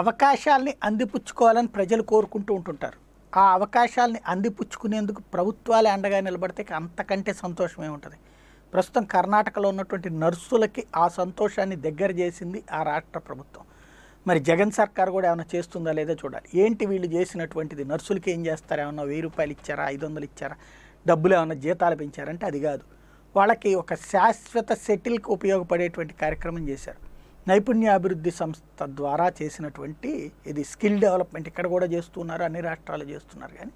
అవకాశాల్ని అందిపుచ్చుకోవాలని ప్రజలు కోరుకుంటూ ఉంటుంటారు ఆ అవకాశాలని అందిపుచ్చుకునేందుకు ప్రభుత్వాలే అండగా నిలబడితే అంతకంటే సంతోషమే ఉంటుంది ప్రస్తుతం కర్ణాటకలో ఉన్నటువంటి నర్సులకి ఆ సంతోషాన్ని దగ్గర చేసింది ఆ రాష్ట్ర ప్రభుత్వం మరి జగన్ సర్కార్ కూడా ఏమైనా చేస్తుందా లేదా చూడాలి ఏంటి వీళ్ళు చేసినటువంటిది నర్సులకి ఏం చేస్తారా ఏమన్నా వెయ్యి రూపాయలు ఇచ్చారా ఐదు వందలు ఇచ్చారా డబ్బులు ఏమైనా జీతాలు పెంచారంటే అది కాదు వాళ్ళకి ఒక శాశ్వత సెటిల్కి ఉపయోగపడేటువంటి కార్యక్రమం చేశారు నైపుణ్యాభివృద్ధి సంస్థ ద్వారా చేసినటువంటి ఇది స్కిల్ డెవలప్మెంట్ ఇక్కడ కూడా చేస్తున్నారు అన్ని రాష్ట్రాలు చేస్తున్నారు కానీ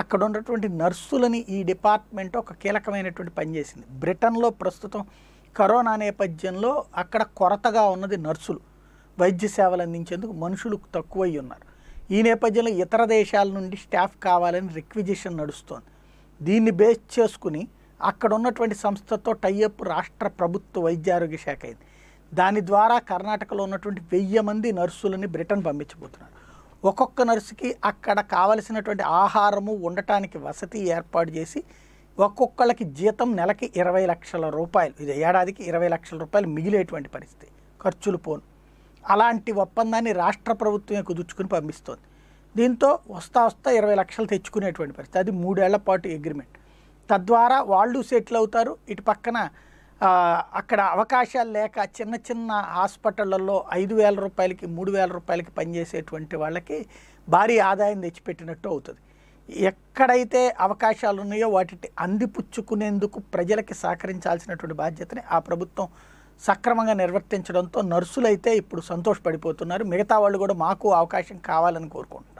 అక్కడ ఉన్నటువంటి నర్సులని ఈ డిపార్ట్మెంట్ ఒక కీలకమైనటువంటి పనిచేసింది బ్రిటన్లో ప్రస్తుతం కరోనా నేపథ్యంలో అక్కడ కొరతగా ఉన్నది నర్సులు వైద్య సేవలు అందించేందుకు మనుషులు తక్కువై ఉన్నారు ఈ నేపథ్యంలో ఇతర దేశాల నుండి స్టాఫ్ కావాలని రిక్విజిషన్ నడుస్తోంది దీన్ని బేస్ చేసుకుని అక్కడ ఉన్నటువంటి సంస్థతో టైఅప్ రాష్ట్ర ప్రభుత్వ వైద్యారోగ్య శాఖ అయింది దాని ద్వారా కర్ణాటకలో ఉన్నటువంటి వెయ్యి మంది నర్సులని బ్రిటన్ పంపించబోతున్నారు ఒక్కొక్క నర్సుకి అక్కడ కావలసినటువంటి ఆహారము ఉండటానికి వసతి ఏర్పాటు చేసి ఒక్కొక్కళ్ళకి జీతం నెలకి ఇరవై లక్షల రూపాయలు ఇది ఏడాదికి ఇరవై లక్షల రూపాయలు మిగిలేటువంటి పరిస్థితి ఖర్చులు పోను అలాంటి ఒప్పందాన్ని రాష్ట్ర ప్రభుత్వమే కుదుర్చుకుని పంపిస్తోంది దీంతో వస్తా వస్తా ఇరవై లక్షలు తెచ్చుకునేటువంటి పరిస్థితి అది మూడేళ్ల పాటు అగ్రిమెంట్ తద్వారా వాళ్ళు సెటిల్ అవుతారు ఇటు పక్కన అక్కడ అవకాశాలు లేక చిన్న చిన్న హాస్పిటళ్ళల్లో ఐదు వేల రూపాయలకి మూడు వేల రూపాయలకి పనిచేసేటువంటి వాళ్ళకి భారీ ఆదాయం తెచ్చిపెట్టినట్టు అవుతుంది ఎక్కడైతే అవకాశాలు ఉన్నాయో వాటిని అందిపుచ్చుకునేందుకు ప్రజలకి సహకరించాల్సినటువంటి బాధ్యతని ఆ ప్రభుత్వం సక్రమంగా నిర్వర్తించడంతో నర్సులైతే ఇప్పుడు సంతోషపడిపోతున్నారు మిగతా వాళ్ళు కూడా మాకు అవకాశం కావాలని కోరుకుంటున్నారు